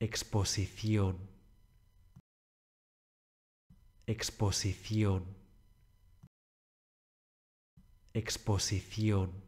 exposición, exposición, exposición.